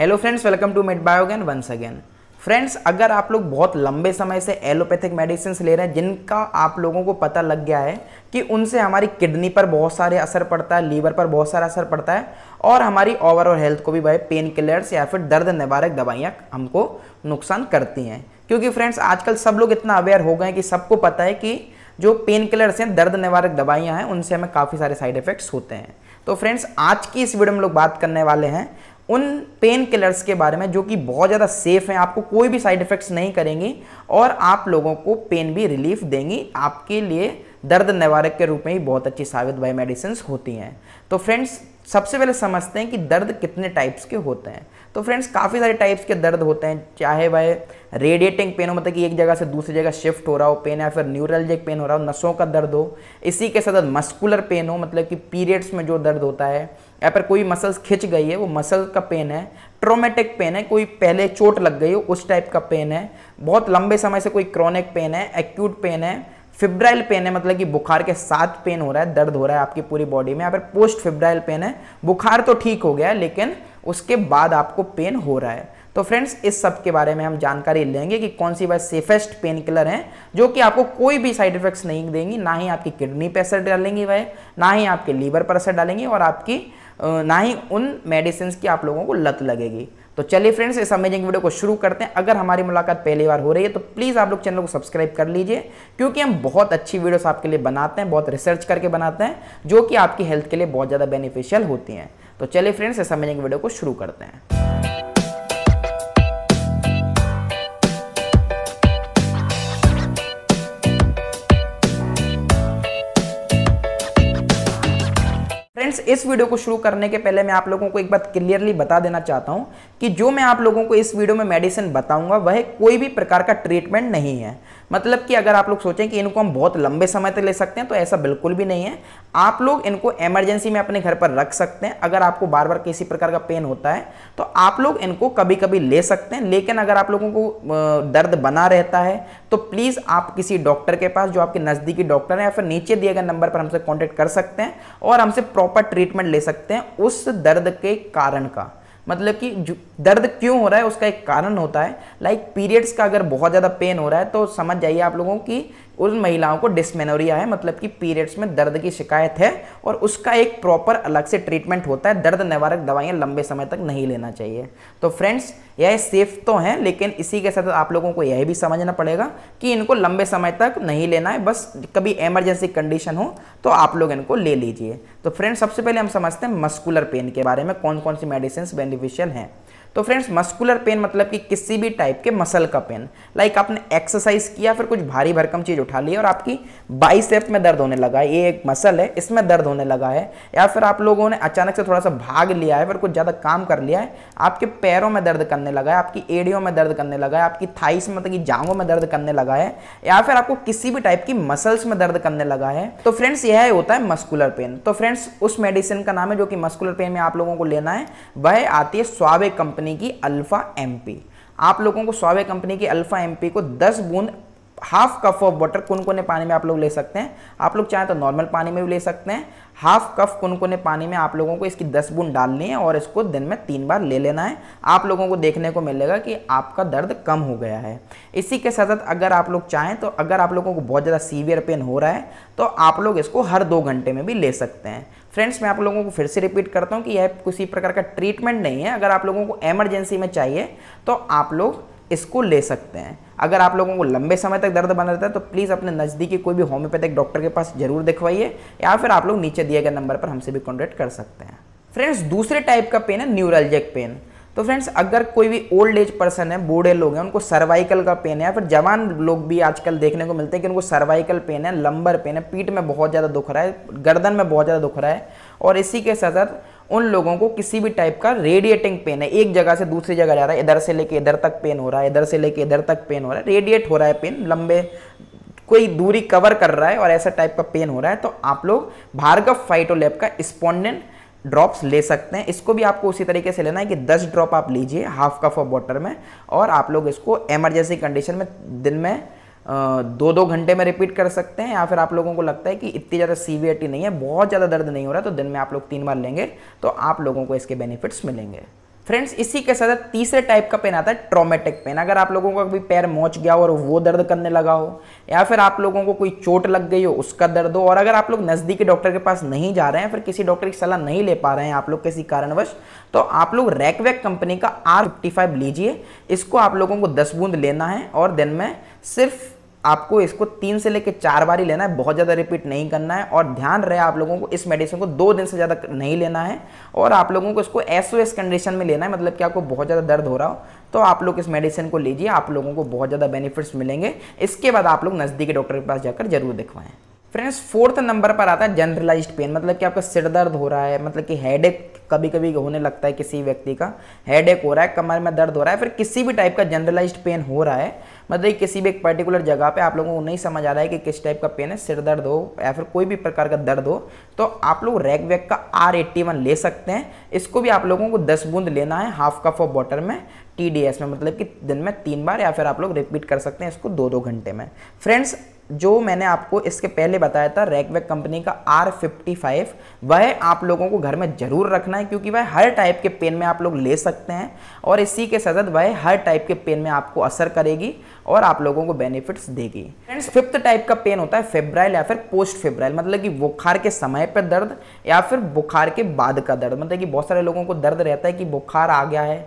hello friends welcome to Med Biogen once again friends अगर आप लोग बहुत लंबे समय से एलोपैथिक मेडिसिन ले रहे हैं जिनका आप लोगों को पता लग गया है कि उनसे हमारी किडनी पर बहुत सारे असर पड़ता है लीवर पर बहुत सारा असर पड़ता है और हमारी ओवरऑल हेल्थ को भी भाई पेन किलर्स या फिर दर्द निवारक दवाइयाँ हमको नुकसान करती हैं क्योंकि फ्रेंड्स आजकल सब लोग इतना अवेयर हो गए हैं कि सबको पता है कि जो पेन किलर्स हैं दर्द निवारक दवाइयाँ हैं उनसे हमें काफ़ी सारे साइड इफ़ेक्ट्स होते हैं तो फ्रेंड्स आज की इस वीडियो में लोग बात करने वाले हैं उन पेन किलर्स के बारे में जो कि बहुत ज़्यादा सेफ़ हैं आपको कोई भी साइड इफ़ेक्ट्स नहीं करेंगी और आप लोगों को पेन भी रिलीफ देंगी आपके लिए दर्द निवारक के रूप में ही बहुत अच्छी साबित बाई मेडिसिन होती हैं तो फ्रेंड्स सबसे पहले समझते हैं कि दर्द कितने टाइप्स के होते हैं तो फ्रेंड्स काफ़ी सारे टाइप्स के दर्द होते हैं चाहे वह रेडिएटिंग पेन हो मतलब कि एक जगह से दूसरी जगह शिफ्ट हो रहा हो पेन या फिर न्यूरलजिक पेन हो रहा हो नसों का दर्द हो इसी के साथ मस्कुलर पेन हो मतलब कि पीरियड्स में जो दर्द होता है या फिर कोई मसल्स खिंच गई है वो मसल का पेन है ट्रोमेटिक पेन है कोई पहले चोट लग गई हो उस टाइप का पेन है बहुत लंबे समय से कोई क्रॉनिक पेन है एक्यूट पेन है फिब्राइल पेन है मतलब कि बुखार के साथ पेन हो रहा है दर्द हो रहा है आपकी पूरी बॉडी में या फिर पोस्ट फिब्राइल पेन है बुखार तो ठीक हो गया लेकिन उसके बाद आपको पेन हो रहा है तो फ्रेंड्स इस सब के बारे में हम जानकारी लेंगे कि कौन सी वह सेफेस्ट पेन किलर हैं जो कि आपको कोई भी साइड इफेक्ट्स नहीं देंगी ना ही आपकी किडनी पर असर डालेंगी वह ना ही आपके लीवर पर असर डालेंगी और आपकी ना ही उन मेडिसिन की आप लोगों को लत लगेगी तो चलिए फ्रेंड्स इस अमेजिंग वीडियो को शुरू करते हैं अगर हमारी मुलाकात पहली बार हो रही है तो प्लीज़ आप लोग चैनल को सब्सक्राइब कर लीजिए क्योंकि हम बहुत अच्छी वीडियोस आपके लिए बनाते हैं बहुत रिसर्च करके बनाते हैं जो कि आपकी हेल्थ के लिए बहुत ज़्यादा बेनिफिशियल होती हैं तो चलिए फ्रेंड्स ऐसा मैंने वीडियो को शुरू करते हैं फ्रेंड्स इस वीडियो को शुरू करने के पहले मैं आप लोगों को एक बात क्लियरली बता देना चाहता हूं कि जो मैं आप लोगों को इस वीडियो में मेडिसिन बताऊंगा वह कोई भी प्रकार का ट्रीटमेंट नहीं है मतलब कि अगर आप लोग सोचें कि इनको हम बहुत लंबे समय तक ले सकते हैं तो ऐसा बिल्कुल भी नहीं है आप लोग इनको एमरजेंसी में अपने घर पर रख सकते हैं अगर आपको बार बार किसी प्रकार का पेन होता है तो आप लोग इनको कभी कभी ले सकते हैं लेकिन अगर आप लोगों को दर्द बना रहता है तो प्लीज़ आप किसी डॉक्टर के पास जो आपके नज़दीकी डॉक्टर हैं या फिर नीचे दिए गए नंबर पर हमसे कॉन्टैक्ट कर सकते हैं और हमसे प्रॉपर ट्रीटमेंट ले सकते हैं उस दर्द के कारण का मतलब कि दर्द क्यों हो रहा है उसका एक कारण होता है लाइक पीरियड्स का अगर बहुत ज़्यादा पेन हो रहा है तो समझ जाइए आप लोगों की उन महिलाओं को डिसमेनोरिया है मतलब कि पीरियड्स में दर्द की शिकायत है और उसका एक प्रॉपर अलग से ट्रीटमेंट होता है दर्द निवारक दवाइयाँ लंबे समय तक नहीं लेना चाहिए तो फ्रेंड्स यह सेफ तो हैं लेकिन इसी के साथ आप लोगों को यह भी समझना पड़ेगा कि इनको लंबे समय तक नहीं लेना है बस कभी एमरजेंसी कंडीशन हो तो आप लोग इनको ले लीजिए तो फ्रेंड्स सबसे पहले हम समझते हैं मस्कुलर पेन के बारे में कौन कौन सी मेडिसिन डिवीशन है तो फ्रेंड्स मस्कुलर पेन मतलब कि किसी भी टाइप के मसल का पेन लाइक आपने एक्सरसाइज किया फिर कुछ भारी भरकम चीज़ उठा ली और आपकी बाइसेप में दर्द होने लगा है ये एक मसल है इसमें दर्द होने लगा है या फिर आप लोगों ने अचानक से थोड़ा सा भाग लिया है फिर कुछ ज़्यादा काम कर लिया है आपके पैरों में दर्द करने लगा है आपकी एड़ियों में दर्द करने लगा है आपकी थाइस मतलब की जांगों में दर्द करने लगा है या फिर आपको किसी भी टाइप की मसल्स में दर्द करने लगा है तो फ्रेंड्स यह होता है मस्कुलर पेन तो फ्रेंड्स उस मेडिसिन का नाम है जो कि मस्कुलर पेन में आप लोगों को लेना है वह आती है स्वावे कंपनी कंपनी की अल्फा एमपी आप लोगों को सोवे कंपनी की अल्फा एमपी को दस बूंद हाफ कप ऑफ वाटर कौन पानी में आप लोग ले सकते हैं आप लोग चाहें तो नॉर्मल पानी में भी ले सकते हैं हाफ कप कुनकुने पानी में आप लोगों को इसकी दस बूंद डालनी है और इसको दिन में तीन बार ले लेना है आप लोगों को देखने को मिलेगा कि आपका दर्द कम हो गया है इसी के साथ साथ अगर आप लोग चाहें तो अगर आप लोगों को बहुत ज़्यादा सीवियर पेन हो रहा है तो आप लोग इसको हर दो घंटे में भी ले सकते हैं फ्रेंड्स मैं आप लोगों को फिर से रिपीट करता हूँ कि यह किसी प्रकार का ट्रीटमेंट नहीं है अगर आप लोगों को एमरजेंसी में चाहिए तो आप लोग इसको ले सकते हैं अगर आप लोगों को लंबे समय तक दर्द बना रहता है तो प्लीज़ अपने नज़दीकी कोई भी होम्योपैथिक डॉक्टर के पास जरूर दिखवाइए या फिर आप लोग नीचे दिए गए नंबर पर हमसे भी कॉन्टैक्ट कर सकते हैं फ्रेंड्स दूसरे टाइप का पेन है न्यूरलजेक पेन तो फ्रेंड्स अगर कोई भी ओल्ड एज पर्सन है बूढ़े लोग हैं उनको सर्वाइकल का पेन है या फिर जवान लोग भी आजकल देखने को मिलते हैं कि उनको सर्वाइकल पेन है लंबर पेन है पीठ में बहुत ज़्यादा दुख रहा है गर्दन में बहुत ज़्यादा दुख रहा है और इसी के साथ साथ उन लोगों को किसी भी टाइप का रेडिएटिंग पेन है एक जगह से दूसरी जगह जा रहा है इधर से लेके इधर तक पेन हो रहा है इधर से लेके इधर तक पेन हो रहा है रेडिएट हो रहा है पेन लंबे कोई दूरी कवर कर रहा है और ऐसा टाइप का पेन हो रहा है तो आप लोग भार्गव फाइटोलैब का स्पॉन्डेंट ड्रॉप्स ले सकते हैं इसको भी आपको उसी तरीके से लेना है कि 10 ड्रॉप आप लीजिए हाफ कप ऑफ वाटर में और आप लोग इसको एमरजेंसी कंडीशन में दिन में दो दो घंटे में रिपीट कर सकते हैं या फिर आप लोगों को लगता है कि इतनी ज़्यादा सीवियरिटी नहीं है बहुत ज़्यादा दर्द नहीं हो रहा तो दिन में आप लोग तीन बार लेंगे तो आप लोगों को इसके बेनिफिट्स मिलेंगे फ्रेंड्स इसी के साथ तीसरे टाइप का पेन आता है ट्रोमेटिक पेन अगर आप लोगों का कभी पैर मोच गया हो और वो दर्द करने लगा हो या फिर आप लोगों को कोई चोट लग गई हो उसका दर्द हो और अगर आप लोग नज़दीकी डॉक्टर के पास नहीं जा रहे हैं फिर किसी डॉक्टर की सलाह नहीं ले पा रहे हैं आप लोग किसी कारणवश तो आप लोग रैकवैक कंपनी का आर फिफ्टी लीजिए इसको आप लोगों को दस बूंद लेना है और दिन में सिर्फ आपको इसको तीन से लेकर चार बार ही लेना है बहुत ज़्यादा रिपीट नहीं करना है और ध्यान रहे आप लोगों को इस मेडिसिन को दो दिन से ज़्यादा नहीं लेना है और आप लोगों को इसको एस कंडीशन में लेना है मतलब कि आपको बहुत ज़्यादा दर्द हो रहा हो तो आप लोग इस मेडिसिन को लीजिए आप लोगों को बहुत ज़्यादा बेनिफिट्स मिलेंगे इसके बाद आप लोग नज़दीकी डॉक्टर के पास जाकर जरूर दिखवाएं फ्रेंड्स फोर्थ नंबर पर आता है जनरलाइज पेन मतलब कि आपका सिर दर्द हो रहा है मतलब कि हेडेक कभी कभी होने लगता है किसी व्यक्ति का हेडेक हो रहा है कमर में दर्द हो रहा है फिर किसी भी टाइप का जनरलाइज पेन हो रहा है मतलब किसी भी एक पर्टिकुलर जगह पे आप लोगों को नहीं समझ आ रहा है कि किस टाइप का पेन है सिर दर्द हो या फिर कोई भी प्रकार का दर्द हो तो आप लोग रैग वैग का आर एट्टी वन ले सकते हैं इसको भी आप लोगों को दस बूंद लेना है हाफ कप ऑफ वाटर में टी में मतलब कि दिन में तीन बार या फिर आप लोग रिपीट कर सकते हैं इसको दो दो घंटे में फ्रेंड्स जो मैंने आपको इसके पहले बताया था रैकवैक कंपनी का आर फिफ्टी फाइव वह आप लोगों को घर में ज़रूर रखना है क्योंकि वह हर टाइप के पेन में आप लोग ले सकते हैं और इसी के सदत वह हर टाइप के पेन में आपको असर करेगी और आप लोगों को बेनिफिट्स देगी फ्रेंड्स फिफ्थ टाइप का पेन होता है फेब्राइल या फिर पोस्ट फेब्राइल मतलब कि बुखार के समय पर दर्द या फिर बुखार के बाद का दर्द मतलब कि बहुत सारे लोगों को दर्द रहता है कि बुखार आ गया है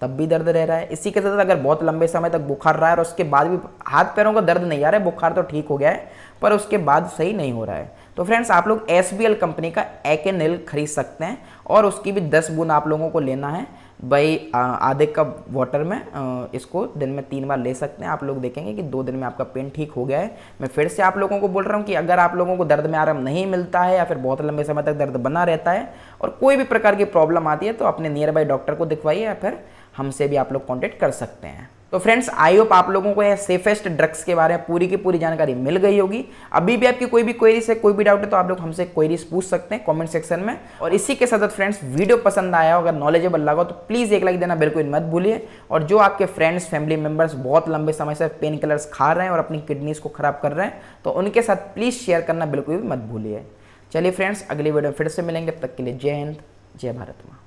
तब भी दर्द रह रहा है इसी के साथ अगर बहुत लंबे समय तक बुखार रहा है और उसके बाद भी हाथ पैरों का दर्द नहीं आ रहा है बुखार तो ठीक हो गया है पर उसके बाद सही नहीं हो रहा है तो फ्रेंड्स आप लोग एस कंपनी का एकेनिल खरीद सकते हैं और उसकी भी दस बूंद आप लोगों को लेना है भाई आधे कप वाटर में इसको दिन में तीन बार ले सकते हैं आप लोग देखेंगे कि दो दिन में आपका पेन ठीक हो गया है मैं फिर से आप लोगों को बोल रहा हूँ कि अगर आप लोगों को दर्द में आराम नहीं मिलता है या फिर बहुत लंबे समय तक दर्द बना रहता है और कोई भी प्रकार की प्रॉब्लम आती है तो अपने नियर बाई डॉक्टर को दिखवाइए या फिर हमसे भी आप लोग कॉन्टेक्ट कर सकते हैं तो फ्रेंड्स आई होप आप लोगों को यह सेफेस्ट ड्रग्स के बारे में पूरी की पूरी जानकारी मिल गई होगी अभी भी आपकी कोई भी क्वेरीज है कोई भी डाउट है तो आप लोग हमसे क्वेरीज पूछ सकते हैं कमेंट सेक्शन में और इसी के साथ साथ फ्रेंड्स वीडियो पसंद आया हो अगर नॉलेजेबल लगा तो प्लीज़ एक लाइक देना बिल्कुल मत भूलिए और जो आपके फ्रेंड्स फैमिली मेंबर्स बहुत लंबे समय से पेन किलर्स खा रहे हैं और अपनी किडनीज को ख़राब कर रहे हैं तो उनके साथ प्लीज़ शेयर करना बिल्कुल भी मत भूलिए चलिए फ्रेंड्स अगली वीडियो फिर से मिलेंगे तब तक के लिए जय हिंद जय भारत माँ